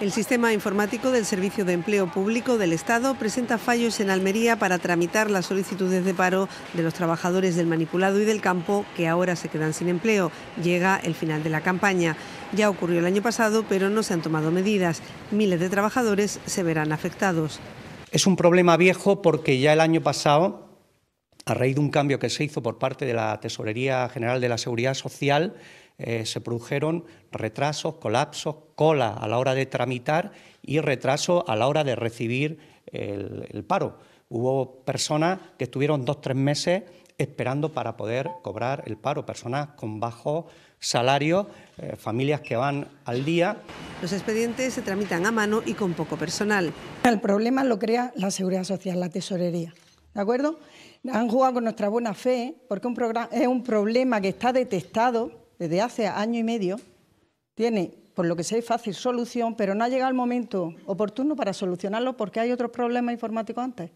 El sistema informático del Servicio de Empleo Público del Estado presenta fallos en Almería para tramitar las solicitudes de paro de los trabajadores del manipulado y del campo que ahora se quedan sin empleo. Llega el final de la campaña. Ya ocurrió el año pasado, pero no se han tomado medidas. Miles de trabajadores se verán afectados. Es un problema viejo porque ya el año pasado, a raíz de un cambio que se hizo por parte de la Tesorería General de la Seguridad Social, eh, se produjeron retrasos, colapsos, cola a la hora de tramitar y retraso a la hora de recibir el, paro. Hubo personas que estuvieron dos, tres meses esperando para poder cobrar el paro, personas con bajo salarios, eh, familias que van al día. Los expedientes se tramitan a mano y con poco personal. El problema lo crea la seguridad social, la tesorería. ¿De acuerdo? Han jugado con nuestra buena fe porque es un problema que está detectado desde hace año y medio, tiene, por lo que sé, fácil solución, pero no ha llegado el momento oportuno para solucionarlo porque hay otros problemas informáticos antes.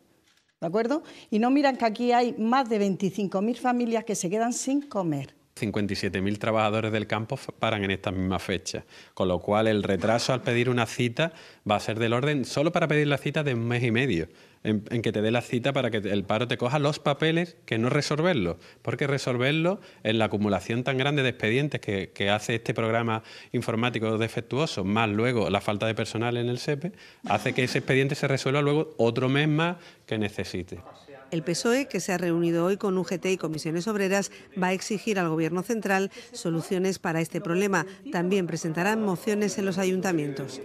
¿De acuerdo? Y no miran que aquí hay más de 25.000 familias que se quedan sin comer. 57.000 trabajadores del campo paran en esta misma fecha, con lo cual el retraso al pedir una cita va a ser del orden solo para pedir la cita de un mes y medio. En, que te dé la cita para que el paro te coja los papeles que no resolverlo, porque resolverlo en la acumulación tan grande de expedientes que, que, hace este programa informático defectuoso, más luego la falta de personal en el SEPE, hace que ese expediente se resuelva luego otro mes más que necesite. El PSOE, que se ha reunido hoy con UGT y comisiones obreras, va a exigir al Gobierno central soluciones para este problema. También presentarán mociones en los ayuntamientos.